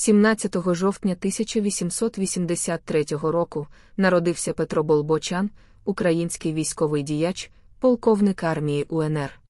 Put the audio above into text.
17 жовтня 1883 року народився Петро Болбочан, український військовий діяч, полковник армії УНР.